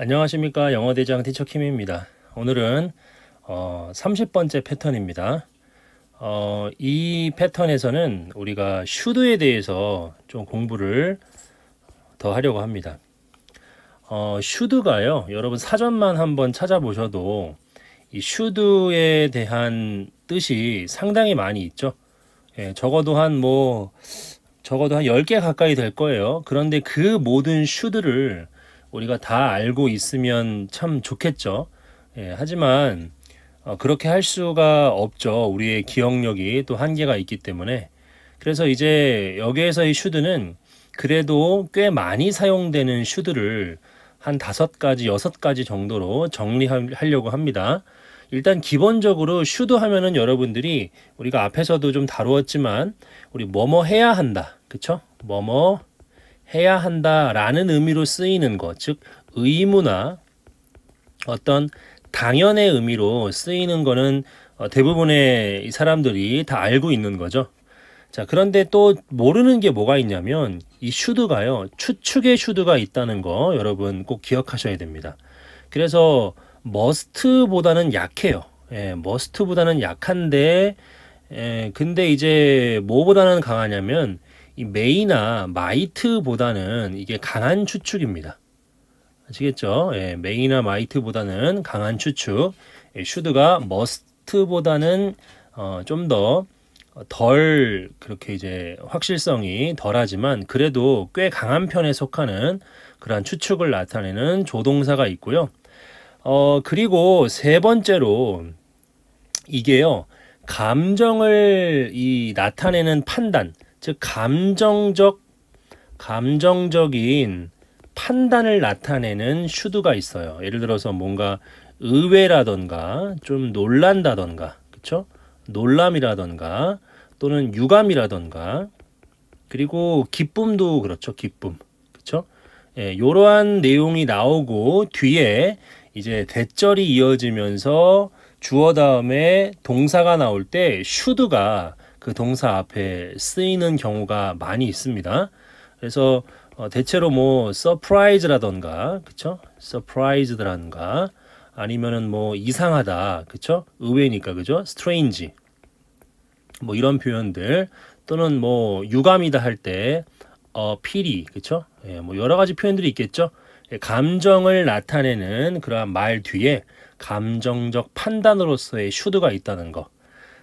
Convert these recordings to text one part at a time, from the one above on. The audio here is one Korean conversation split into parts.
안녕하십니까 영어대장 티처킴입니다 오늘은 어, 30번째 패턴입니다 어, 이 패턴에서는 우리가 슈드에 대해서 좀 공부를 더 하려고 합니다 어, 슈드가요 여러분 사전만 한번 찾아보셔도 이 슈드에 대한 뜻이 상당히 많이 있죠 예, 적어도 한 뭐 적어도 한 10개 가까이 될 거예요 그런데 그 모든 슈드를 우리가 다 알고 있으면 참 좋겠죠. 예, 하지만 어, 그렇게 할 수가 없죠. 우리의 기억력이 또 한계가 있기 때문에. 그래서 이제 여기에서의 슈드는 그래도 꽤 많이 사용되는 슈드를 한 다섯 가지, 여섯 가지 정도로 정리하려고 합니다. 일단 기본적으로 슈드 하면은 여러분들이 우리가 앞에서도 좀 다루었지만 우리 뭐뭐 해야 한다. 그쵸? 뭐뭐 해야 한다라는 의미로 쓰이는 것, 즉 의무나 어떤 당연의 의미로 쓰이는 거는 어, 대부분의 사람들이 다 알고 있는 거죠. 자, 그런데 또 모르는 게 뭐가 있냐면 이 슈드가요. 추측의 슈드가 있다는 거 여러분 꼭 기억하셔야 됩니다. 그래서 머스트보다는 약해요. 예, 머스트보다는 약한데 예, 근데 이제 뭐보다는 강하냐면 이 메이나 마이트보다는 이게 강한 추측입니다 아시겠죠? 예, 메이나 마이트보다는 강한 추측 예, 슈드가 머스트보다는 어, 좀 더 덜 그렇게 이제 확실성이 덜하지만 그래도 꽤 강한 편에 속하는 그러한 추측을 나타내는 조동사가 있고요. 어 그리고 세 번째로 이게요 감정을 이 나타내는 판단 즉 감정적 감정적인 판단을 나타내는 슈드가 있어요. 예를 들어서 뭔가 의외라던가 좀 놀란다던가 그쵸? 놀람이라던가 또는 유감이라던가 그리고 기쁨도 그렇죠. 기쁨 그쵸? 예, 이러한 내용이 나오고 뒤에 이제 대절이 이어지면서 주어 다음에 동사가 나올 때 슈드가 그 동사 앞에 쓰이는 경우가 많이 있습니다. 그래서 어, 대체로 뭐 서프라이즈라던가 그쵸? 서프라이즈라던가 아니면은 뭐 이상하다 그쵸? 의외니까 그죠? 스트레인지 뭐 이런 표현들 또는 뭐 유감이다 할때 어, 필이 그쵸? 예, 뭐 여러 가지 표현들이 있겠죠. 예, 감정을 나타내는 그러한 말 뒤에 감정적 판단으로서의 슈드가 있다는 거.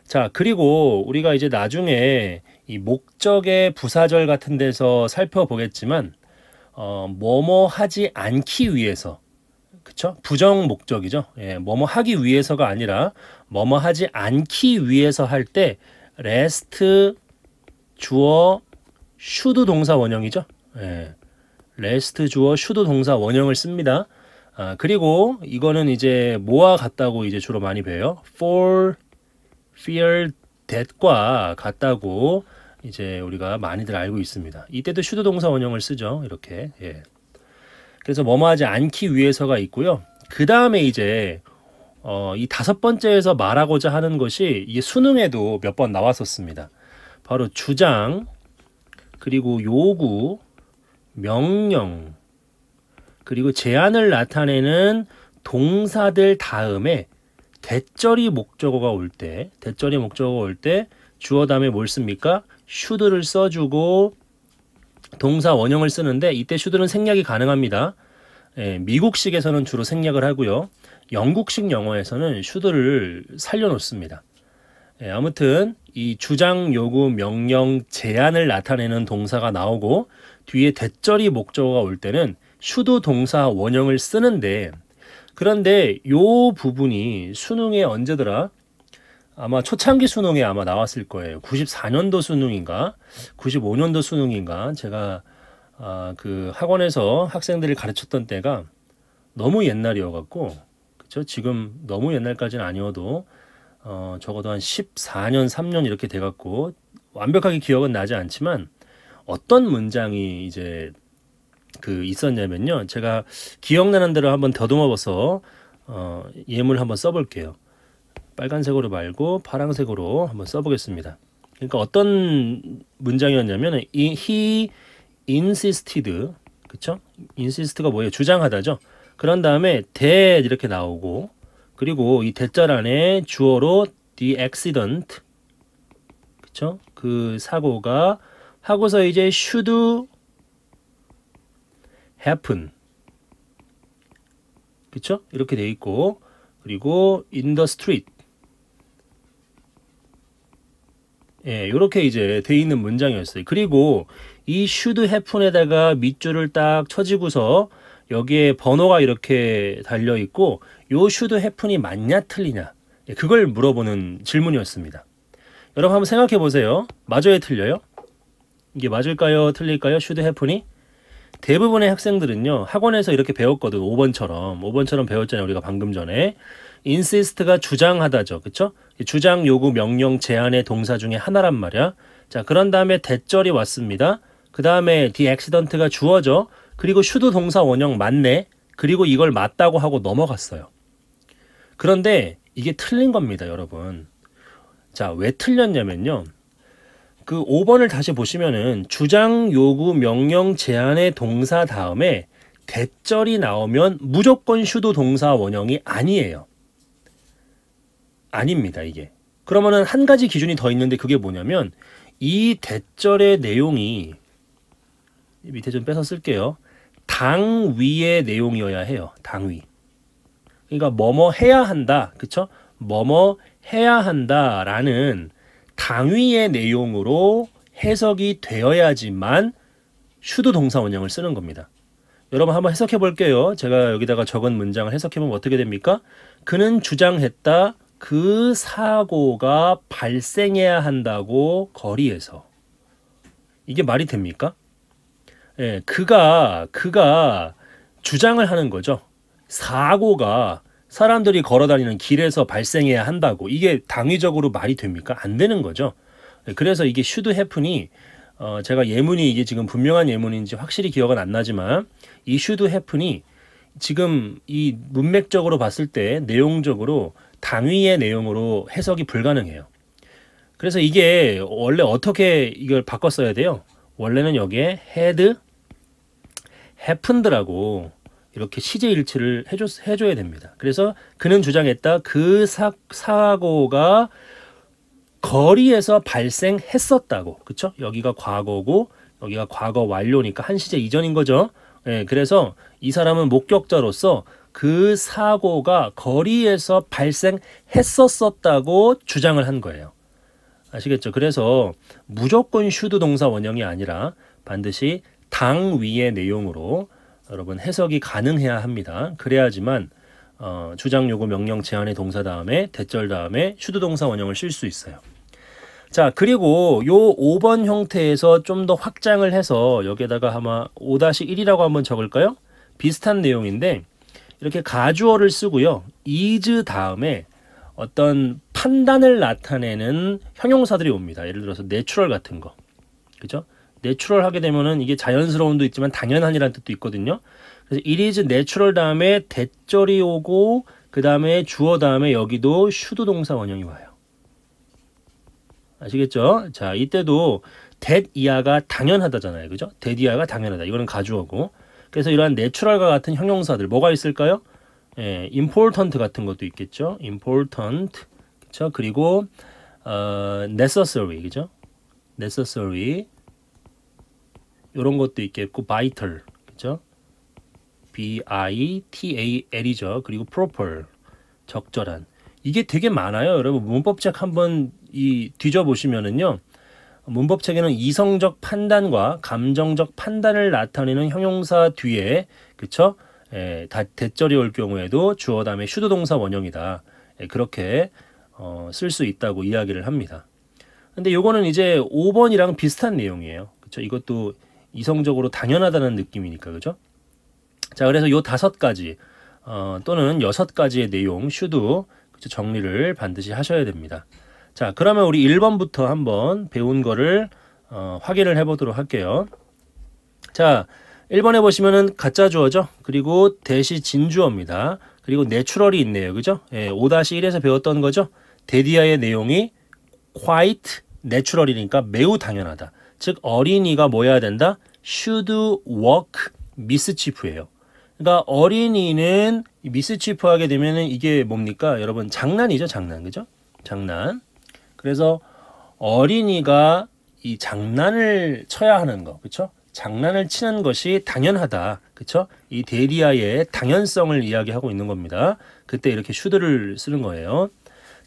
자, 그리고 우리가 이제 나중에 이 목적의 부사절 같은 데서 살펴보겠지만 어, 뭐뭐 하지 않기 위해서 그쵸? 부정 목적이죠. 예, 뭐뭐 하기 위해서가 아니라 뭐뭐 하지 않기 위해서 할 때 rest 주어 should 동사 원형이죠. 예. rest 주어 should 동사 원형을 씁니다. 아, 그리고 이거는 이제 뭐와 같다고 이제 주로 많이 배요. for fear that과 같다고 이제 우리가 많이들 알고 있습니다. 이때도 슈드 동사 원형을 쓰죠. 이렇게. 예. 그래서 뭐뭐하지 않기 위해서가 있고요. 그 다음에 이제 어, 이 다섯 번째에서 말하고자 하는 것이 이 수능에도 몇 번 나왔었습니다. 바로 주장, 그리고 요구, 명령, 그리고 제안을 나타내는 동사들 다음에 대절이 목적어가 올 때, 대절이 목적어가 올 때 주어 다음에 뭘 씁니까? 슈드를 써주고 동사 원형을 쓰는데 이때 슈드는 생략이 가능합니다. 예, 미국식에서는 주로 생략을 하고요. 영국식 영어에서는 슈드를 살려놓습니다. 예, 아무튼 이 주장, 요구, 명령, 제안을 나타내는 동사가 나오고 뒤에 대절이 목적어가 올 때는 슈 h 동사 원형을 쓰는데 그런데 요 부분이 수능에 언제더라? 아마 초창기 수능에 아마 나왔을 거예요. 94년도 수능인가? 95년도 수능인가? 제가 아, 그 학원에서 학생들을 가르쳤던 때가 너무 옛날이어갖고 그쵸? 지금 너무 옛날까지는 아니어도 어, 적어도 한 14년, 3년 이렇게 돼갖고 완벽하게 기억은 나지 않지만 어떤 문장이 이제 그 있었냐면요. 제가 기억나는 대로 한번 더듬어봐서 어, 예문 한번 써볼게요. 빨간색으로 말고 파란색으로 한번 써보겠습니다. 그러니까 어떤 문장이었냐면 he insisted 그쵸? insist가 뭐예요? 주장하다죠. 그런 다음에 대 이렇게 나오고 그리고 이 대절 안에 주어로 the accident 그쵸? 그 사고가 하고서 이제 should happen. 그쵸? 이렇게 돼 있고 그리고 in the street. 예, 요렇게 이제 돼 있는 문장이었어요. 그리고 이 should happen에다가 밑줄을 딱 쳐지고서 여기에 번호가 이렇게 달려 있고 요 should happen이 맞냐 틀리냐 예, 그걸 물어보는 질문이었습니다. 여러분 한번 생각해 보세요. 맞아요, 틀려요? 이게 맞을까요, 틀릴까요? 슈드 o u l 이 대부분의 학생들은요, 학원에서 이렇게 배웠거든. 5번처럼. 5번처럼 배웠잖아요. 우리가 방금 전에. insist가 주장하다죠. 그쵸? 주장, 요구, 명령, 제안의 동사 중에 하나란 말이야. 자, 그런 다음에 대절이 왔습니다. 그 다음에 the accident가 주어져. 그리고 슈드 동사 원형 맞네. 그리고 이걸 맞다고 하고 넘어갔어요. 그런데 이게 틀린 겁니다, 여러분. 자, 왜 틀렸냐면요. 그 5번을 다시 보시면은 주장 요구 명령 제한의 동사 다음에 대절이 나오면 무조건 슈도 동사 원형이 아니에요. 아닙니다, 이게. 그러면은 한 가지 기준이 더 있는데 그게 뭐냐면 이 대절의 내용이 밑에 좀 빼서 쓸게요. 당위의 내용이어야 해요. 당위. 그러니까 뭐뭐 해야 한다. 그쵸? 뭐뭐 해야 한다라는 강의의 내용으로 해석이 되어야지만 슈드 동사 원형을 쓰는 겁니다. 여러분 한번 해석해 볼게요. 제가 여기다가 적은 문장을 해석해 보면 어떻게 됩니까? 그는 주장했다. 그 사고가 발생해야 한다고 거리에서. 이게 말이 됩니까? 예, 그가 그가 주장을 하는 거죠. 사고가 사람들이 걸어다니는 길에서 발생해야 한다고 이게 당위적으로 말이 됩니까? 안 되는 거죠. 네, 그래서 이게 슈드 해픈이 어 제가 예문이 이게 지금 분명한 예문인지 확실히 기억은 안 나지만 이 슈드 해픈이 지금 이 문맥적으로 봤을 때 내용적으로 당위의 내용으로 해석이 불가능해요. 그래서 이게 원래 어떻게 이걸 바꿨어야 돼요? 원래는 여기에 헤드 해픈드라고 이렇게 시제 일치를 해줬, 해줘야 됩니다. 그래서 그는 주장했다. 그 사, 사고가 거리에서 발생했었다고. 그쵸? 여기가 과거고 여기가 과거 완료니까 한시제 이전인 거죠. 예, 그래서 이 사람은 목격자로서 그 사고가 거리에서 발생했었었다고 주장을 한 거예요. 아시겠죠? 그래서 무조건 슈드 동사 원형이 아니라 반드시 당 위의 내용으로 여러분 해석이 가능해야 합니다. 그래야지만 어, 주장 요구 명령 제한의 동사 다음에 대절 다음에 슈드 동사 원형을 쓸 수 있어요. 자 그리고 요 5번 형태에서 좀 더 확장을 해서 여기에다가 아마 5-1이라고 한번 적을까요? 비슷한 내용인데 이렇게 가주어를 쓰고요. is 다음에 어떤 판단을 나타내는 형용사들이 옵니다. 예를 들어서 내추럴 같은 거. 그죠? 내추럴 하게 되면은 이게 자연스러운도 있지만 당연한이라는 뜻도 있거든요. 그래서 it is 내추럴 다음에 대절이 오고 그 다음에 주어 다음에 여기도 슈드 동사 원형이 와요. 아시겠죠? 자 이때도 that 이하가 당연하다잖아요. 그죠? that 이하가 당연하다. 이거는 가주어고 그래서 이러한 내추럴과 같은 형용사들 뭐가 있을까요? 예, important 같은 것도 있겠죠. important 그쵸? 그리고 어, necessary 그죠? necessary 이런 것도 있겠고 vital 그죠? B I T A L이죠. 그리고 proper 적절한 이게 되게 많아요. 여러분 문법책 한번 이 뒤져 보시면은요. 문법책에는 이성적 판단과 감정적 판단을 나타내는 형용사 뒤에 그쵸? 에, 예, 다, 대절이 올 경우에도 주어 다음에 슈도 동사 원형이다. 에, 예, 그렇게 어, 쓸수 있다고 이야기를 합니다. 근데 요거는 이제 5번이랑 비슷한 내용이에요. 그쵸? 이것도 이성적으로 당연하다는 느낌이니까 그죠? 자 그래서 요 다섯 가지 어, 또는 여섯 가지의 내용 슈도 그쵸? 정리를 반드시 하셔야 됩니다. 자 그러면 우리 1번부터 한번 배운 거를 어, 확인을 해보도록 할게요. 자 1번에 보시면은 가짜 주어죠. 그리고 대시 진주어입니다. 그리고 내추럴이 있네요. 그죠? 예, 5-1에서 배웠던 거죠. 데디아의 내용이 quite natural이니까 매우 당연하다. 즉 어린이가 뭐 해야 된다? should work 미스치프예요. 그러니까 어린이는 미스치프 하게 되면은 이게 뭡니까? 여러분 장난이죠, 장난. 그죠? 장난. 그래서 어린이가 이 장난을 쳐야 하는 거. 그렇죠? 장난을 치는 것이 당연하다. 그렇죠? 이 데리아의 당연성을 이야기하고 있는 겁니다. 그때 이렇게 슈드를 쓰는 거예요.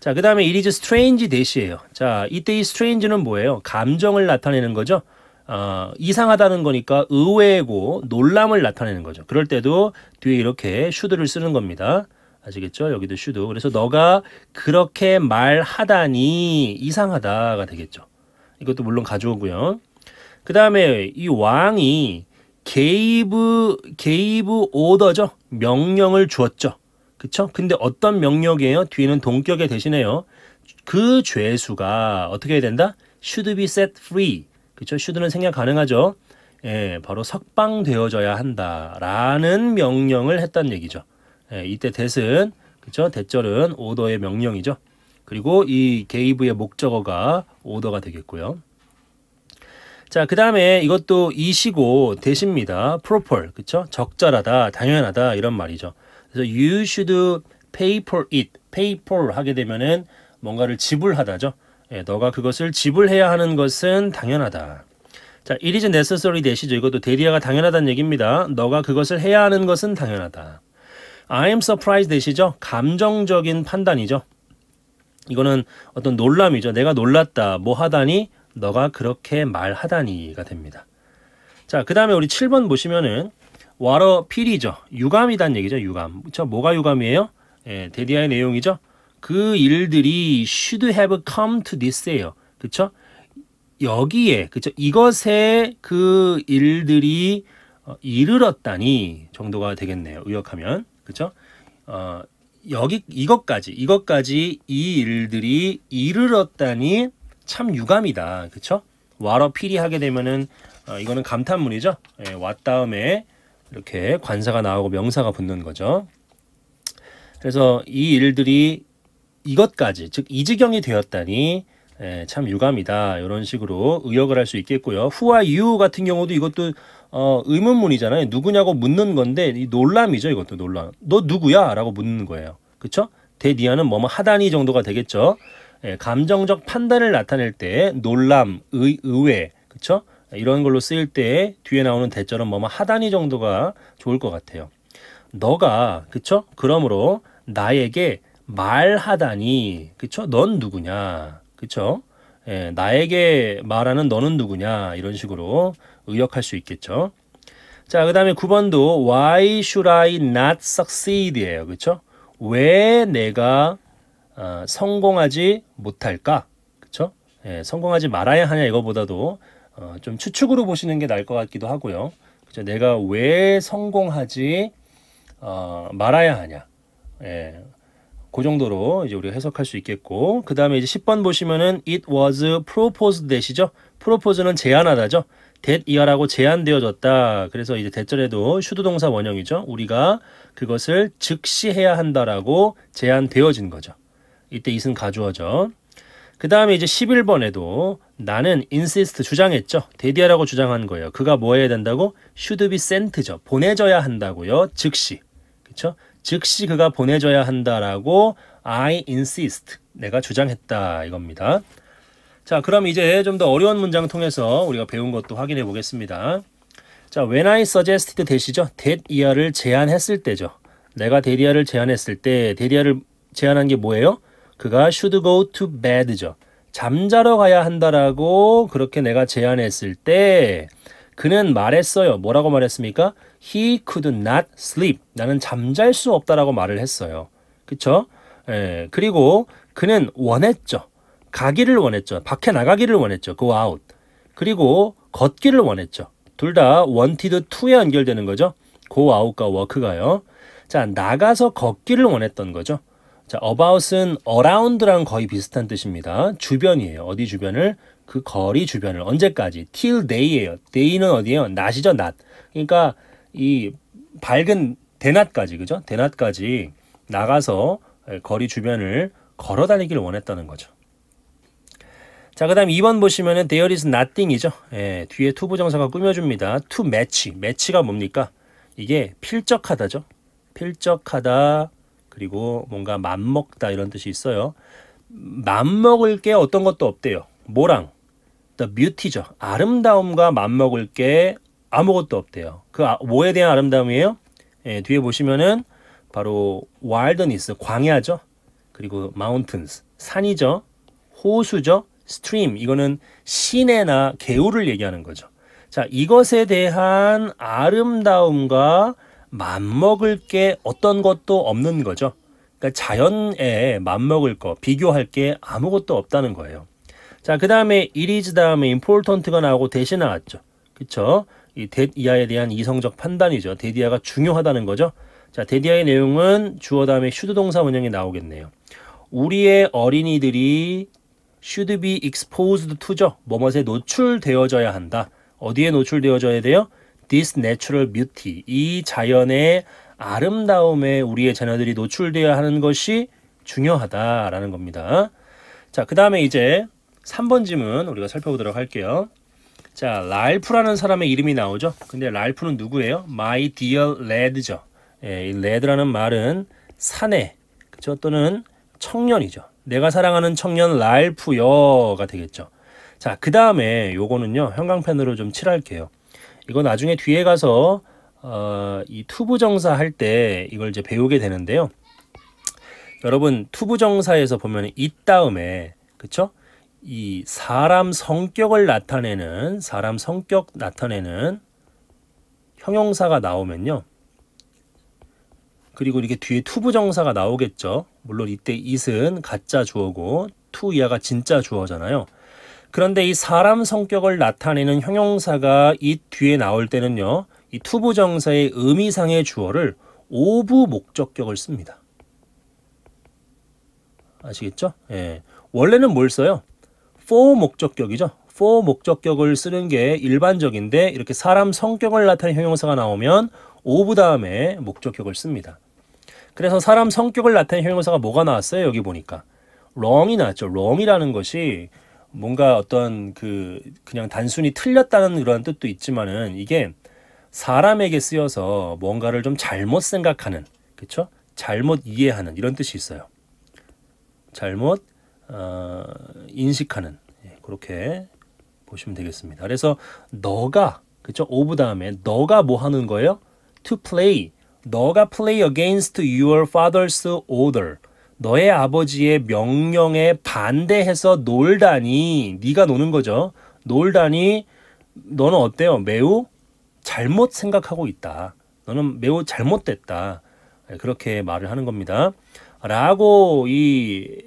자, 그 다음에 it is strange 대시예요. 자, 이때 이 strange는 뭐예요? 감정을 나타내는 거죠. 어, 이상하다는 거니까 의외고 놀람을 나타내는 거죠. 그럴 때도 뒤에 이렇게 should를 쓰는 겁니다. 아시겠죠? 여기도 should. 그래서 너가 그렇게 말하다니 이상하다가 되겠죠. 이것도 물론 가져오고요. 그 다음에 이 왕이 게이브, 게이브 오더죠. 명령을 주었죠. 그쵸? 근데 어떤 명령이에요? 뒤에는 동격에 대신해요. 그 죄수가 어떻게 해야 된다? should be set free. 그쵸? should는 생략 가능하죠. 예, 바로 석방되어져야 한다라는 명령을 했단 얘기죠. 예, 이때 대은 그쵸? 대절은 오더의 명령이죠. 그리고 이 게이브의 목적어가 오더가 되겠고요. 자, 그 다음에 이것도 이시고 대시입니다. 프로폴, 그쵸? 적절하다, 당연하다 이런 말이죠. 그래서 you should pay for it. pay for 하게 되면은 뭔가를 지불하다죠. 예, 너가 그것을 지불해야 하는 것은 당연하다. 자, it is necessary 대시죠. 이것도 대리아가 당연하다는 얘기입니다. 너가 그것을 해야 하는 것은 당연하다. I am surprised 되시죠 감정적인 판단이죠. 이거는 어떤 놀람이죠. 내가 놀랐다. 뭐 하다니? 너가 그렇게 말하다니가 됩니다. 자, 그 다음에 우리 7번 보시면은 와러 필이죠. 유감이란 얘기죠. 유감. 저 뭐가 유감이에요? 예, 데디아의 내용이죠. 그 일들이 should have come to this예요. 그쵸? 여기에, 그쵸? 이것에 그 일들이 어, 이르렀다니 정도가 되겠네요. 의역하면. 그쵸? 어, 여기, 이것까지, 이것까지 이 일들이 이르렀다니 참 유감이다. 그쵸? 와러 필이 하게 되면은, 어, 이거는 감탄문이죠. 예, 왔 다음에 이렇게 관사가 나오고 명사가 붙는 거죠. 그래서 이 일들이 이것까지 즉 이지경이 되었다니 예, 참 유감이다 이런 식으로 의역을 할 수 있겠고요. 후와 유 같은 경우도 이것도 어, 의문문이잖아요. 누구냐고 묻는 건데 이 놀람이죠 이것도 놀람. 너 누구야?라고 묻는 거예요. 그렇죠? 대니아는 뭐뭐 하다니 정도가 되겠죠. 예, 감정적 판단을 나타낼 때 놀람, 의, 의외, 그렇죠? 이런 걸로 쓰일 때 뒤에 나오는 대처럼 뭐뭐 하단이 정도가 좋을 것 같아요. 너가 그쵸? 그러므로 나에게 말하다니 그쵸? 넌 누구냐 그쵸? 예, 나에게 말하는 너는 누구냐 이런 식으로 의역할 수 있겠죠. 자, 그 다음에 9번도 why should I not succeed 예요. 그쵸? 왜 내가 어, 성공하지 못할까? 그쵸? 예, 성공하지 말아야 하냐 이거보다도 어, 좀 추측으로 보시는 게 나을 것 같기도 하고요. 그죠? 내가 왜 성공하지 어, 말아야 하냐. 예. 그 정도로 이제 우리가 해석할 수 있겠고 그 다음에 이제 10번 보시면은 it was proposed t h 이죠 propose는 제안하다죠. that 이하라고 제안되어졌다. 그래서 이제 대절에도 슈드 동사 원형이죠. 우리가 그것을 즉시 해야 한다라고 제안되어진 거죠. 이때 이승 가주어죠. 그 다음에 이제 11번에도 나는 인시스트 주장했죠. 데디아라고 주장한 거예요. 그가 뭐 해야 된다고? should be sent죠. 보내줘야 한다고요. 즉시. 그쵸? 즉시 그가 보내줘야 한다라고 I insist. 내가 주장했다 이겁니다. 자, 그럼 이제 좀 더 어려운 문장 을 통해서 우리가 배운 것도 확인해 보겠습니다. 자, when I suggested 대시죠. that 이하를 제안했을 때죠. 내가 데디아를 제안했을 때 데디아를 제안한 게 뭐예요? 그가 should go to bed죠. 잠자러 가야 한다라고 그렇게 내가 제안했을 때 그는 말했어요. 뭐라고 말했습니까? He could not sleep. 나는 잠잘 수 없다라고 말을 했어요. 그쵸? 예, 그리고 그는 원했죠. 가기를 원했죠. 밖에 나가기를 원했죠. go out. 그리고 걷기를 원했죠. 둘 다 wanted to에 연결되는 거죠. go out과 work가요. 자, 나가서 걷기를 원했던 거죠. 자, about은 around랑 거의 비슷한 뜻입니다. 주변이에요. 어디 주변을? 그 거리 주변을 언제까지? till day예요. day는 어디예요? 낮이죠, 낮. 그러니까 이 밝은 대낮까지, 그죠? 대낮까지 나가서 거리 주변을 걸어 다니기를 원했다는 거죠. 자, 그 다음 2번 보시면은 there is nothing이죠. 예, 뒤에 투부정사가 꾸며줍니다. to match. 매치가 뭡니까? 이게 필적하다죠. 필적하다. 그리고 뭔가 맘먹다 이런 뜻이 있어요. 맘먹을 게 어떤 것도 없대요. 뭐랑? The beauty죠. 아름다움과 맘먹을 게 아무것도 없대요. 그 아, 뭐에 대한 아름다움이에요? 예, 뒤에 보시면은 바로 wilderness, 광야죠. 그리고 mountains, 산이죠. 호수죠. stream, 이거는 시내나 개울을 얘기하는 거죠. 자, 이것에 대한 아름다움과 맞먹을 게 어떤 것도 없는 거죠. 그러니까 자연에 맞먹을 거, 비교할 게 아무것도 없다는 거예요. 자, 그 다음에 이리즈 다음에 임포턴트가 나오고 대신 나왔죠. 그쵸? 이 데디아에 대한 이성적 판단이죠. 데디아가 중요하다는 거죠. 자, 데디아의 내용은 주어 다음에 슈드 동사 원형이 나오겠네요. 우리의 어린이들이 should be exposed to죠. 뭐뭇에 노출되어져야 한다. 어디에 노출되어져야 돼요? this natural beauty 이 자연의 아름다움에 우리의 자녀들이 노출되어야 하는 것이 중요하다라는 겁니다. 자, 그 다음에 이제 3번 짐문 우리가 살펴보도록 할게요. 자, 랄프라는 사람의 이름이 나오죠. 근데 랄프는 누구예요? My dear lad죠. 예, 이 lad라는 말은 사내, 그쵸? 또는 청년이죠. 내가 사랑하는 청년 랄프여가 되겠죠. 자, 그 다음에 요거는요, 형광펜으로 좀 칠할게요. 이건 나중에 뒤에 가서 어, 이 투부정사 할 때 이걸 이제 배우게 되는데요. 여러분 투부정사에서 보면 이 다음에 그쵸? 이 사람 성격을 나타내는 사람 성격 나타내는 형용사가 나오면요. 그리고 이렇게 뒤에 투부정사가 나오겠죠. 물론 이때 it은 가짜 주어고 to 이하가 진짜 주어잖아요. 그런데 이 사람 성격을 나타내는 형용사가 이 뒤에 나올 때는요. 이 투부정사의 의미상의 주어를 오부 목적격을 씁니다. 아시겠죠? 예. 원래는 뭘 써요? for 목적격이죠. for 목적격을 쓰는 게 일반적인데 이렇게 사람 성격을 나타낸 형용사가 나오면 오브 다음에 목적격을 씁니다. 그래서 사람 성격을 나타낸 형용사가 뭐가 나왔어요? 여기 보니까 wrong이 나왔죠. wrong이라는 것이 뭔가 어떤 그 그냥 단순히 틀렸다는 그런 뜻도 있지만은 이게 사람에게 쓰여서 뭔가를 좀 잘못 생각하는 그쵸 잘못 이해하는 이런 뜻이 있어요. 잘못 어, 인식하는 예, 그렇게 보시면 되겠습니다. 그래서 너가 그쵸 오브 다음에 너가 뭐 하는 거예요? to play 너가 play against your father's order 너의 아버지의 명령에 반대해서 놀다니 네가 노는 거죠. 놀다니 너는 어때요? 매우 잘못 생각하고 있다. 너는 매우 잘못됐다. 예, 그렇게 말을 하는 겁니다. 라고 이,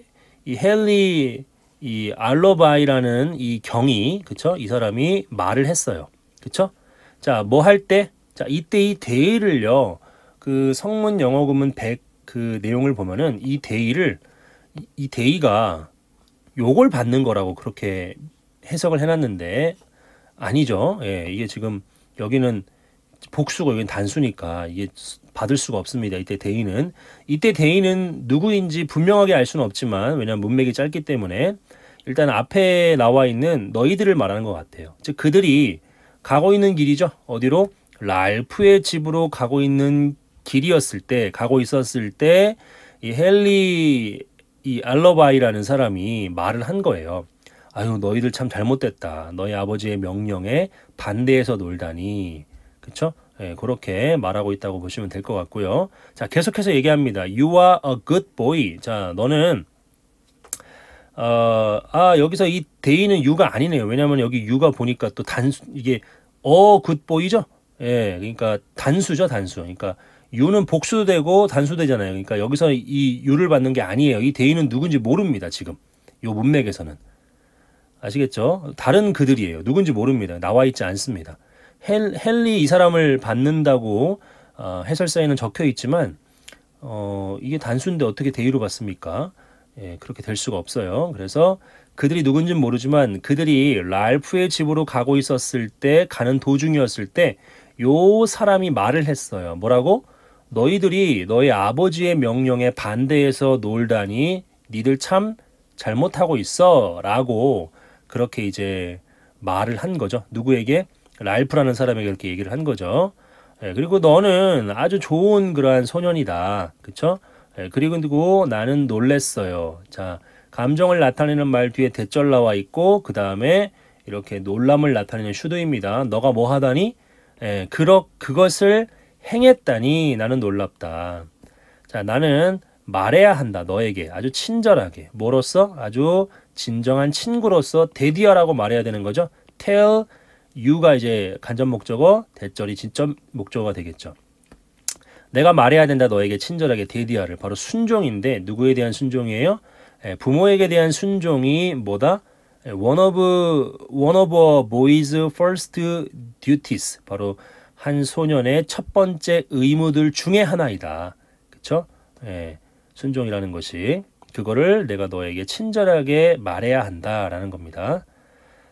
이 헨리 이 알로바이라는 이 경이 그쵸? 이 사람이 말을 했어요. 그쵸? 자, 뭐 할 때? 자, 이때 이데이를요그 성문 영어금은 100그 내용을 보면은 이 대의를 이 대의가 욕을 받는 거라고 그렇게 해석을 해놨는데 아니죠. 예, 이게 지금 여기는 복수고 여기는 단수니까 이게 받을 수가 없습니다. 이때 대의는 이때 대의는 누구인지 분명하게 알 수는 없지만 왜냐하면 문맥이 짧기 때문에 일단 앞에 나와 있는 너희들을 말하는 것 같아요. 즉 그들이 가고 있는 길이죠. 어디로 랄프의 집으로 가고 있는 길이었을 때 가고 있었을 때이 헨리 이알로바이라는 사람이 말을 한 거예요. 아유 너희들 참 잘못됐다. 너희 아버지의 명령에 반대해서 놀다니. 그렇죠? 예, 그렇게 말하고 있다고 보시면 될 것 같고요. 자, 계속해서 얘기합니다. You are a good boy. 자, 너는 어, 아 여기서 이 데이는 유가 아니네요. 왜냐하면 여기 유가 보니까 또 단수 이게 어 굿보이죠. 예, 그러니까 단수죠, 단수. 그러니까 유는 복수되고 도 단수되잖아요. 그러니까 여기서 이 유를 받는 게 아니에요. 이 대인은 누군지 모릅니다. 지금 요 문맥에서는 아시겠죠? 다른 그들이에요. 누군지 모릅니다. 나와 있지 않습니다. 헬, 헨리 이 사람을 받는다고 어, 해설사에는 적혀 있지만 어, 이게 단순데 어떻게 대의로 받습니까? 예, 그렇게 될 수가 없어요. 그래서 그들이 누군진 모르지만 그들이 랄프의 집으로 가고 있었을 때 가는 도중이었을 때요 사람이 말을 했어요. 뭐라고? 너희들이 너희 아버지의 명령에 반대해서 놀다니 니들 참 잘못하고 있어 라고 그렇게 이제 말을 한 거죠. 누구에게? 라이프라는 사람에게 그렇게 얘기를 한 거죠. 예, 그리고 너는 아주 좋은 그러한 소년이다. 그쵸? 예, 그리고 나는 놀랬어요. 자, 감정을 나타내는 말 뒤에 대절 나와 있고, 그 다음에 이렇게 놀람을 나타내는 슈드입니다. 너가 뭐 하다니? 예, 그러, 그것을 행했다니 나는 놀랍다. 자, 나는 말해야 한다. 너에게 아주 친절하게. 뭐로서? 아주 진정한 친구로서 대디어라고 말해야 되는 거죠. tell you가 이제 간접 목적어, 대절이 직접 목적어가 되겠죠. 내가 말해야 된다. 너에게 친절하게 대디어를 바로 순종인데 누구에 대한 순종이에요? 예, 부모에게 대한 순종이 뭐다? 예, one of one of a boy's first duties 바로 한 소년의 첫 번째 의무들 중에 하나이다. 그쵸? 예, 순종이라는 것이 그거를 내가 너에게 친절하게 말해야 한다라는 겁니다.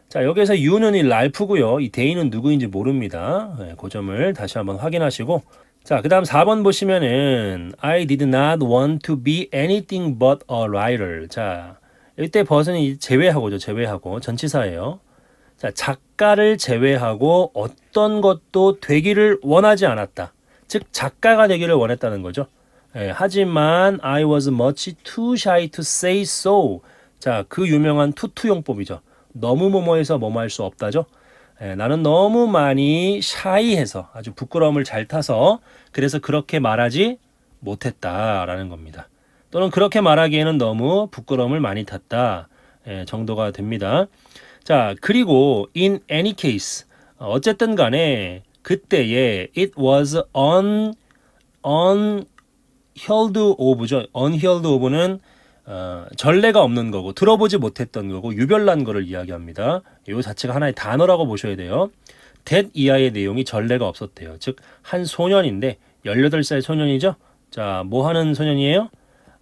자, 여기에서 유는 이 랄프고요. 이 데이는 누구인지 모릅니다. 예, 그 점을 다시 한번 확인하시고 자, 그 다음 4번 보시면은 I did not want to be anything but a writer. 자, 이때 버슨이 제외하고죠. 제외하고 전치사예요. 자, 작가를 제외하고 어떤 것도 되기를 원하지 않았다. 즉 작가가 되기를 원했다는 거죠. 예, 하지만 I was much too shy to say so. 자, 그 유명한 투투 용법이죠. 너무 뭐뭐해서 뭐뭐 할수 없다죠. 예, 나는 너무 많이 샤이해서 아주 부끄러움을 잘 타서 그래서 그렇게 말하지 못했다라는 겁니다. 또는 그렇게 말하기에는 너무 부끄러움을 많이 탔다 예, 정도가 됩니다. 자, 그리고 in any case 어쨌든 간에 그때에 it was on on held of죠. on held of는 어, 전례가 없는 거고 들어보지 못했던 거고 유별난 거를 이야기합니다. 이 자체가 하나의 단어라고 보셔야 돼요. that 이하의 내용이 전례가 없었대요. 즉 한 소년인데 열여덟 살 소년이죠. 자, 뭐 하는 소년이에요?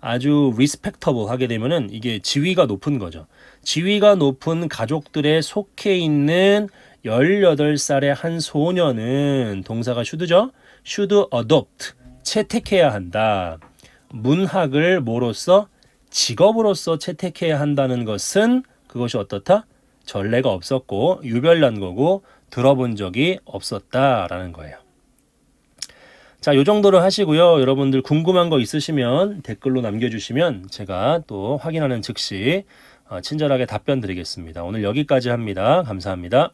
아주 리스펙터블 하게 되면은 이게 지위가 높은 거죠. 지위가 높은 가족들에 속해 있는 18살의 한 소녀는 동사가 슈드죠. 슈드 어댑트 채택해야 한다. 문학을 뭐로써 직업으로서 채택해야 한다는 것은 그것이 어떻다? 전례가 없었고 유별난 거고 들어본 적이 없었다라는 거예요. 자, 요 정도로 하시고요. 여러분들 궁금한 거 있으시면 댓글로 남겨주시면 제가 또 확인하는 즉시 어, 친절하게 답변 드리겠습니다. 오늘 여기까지 합니다. 감사합니다.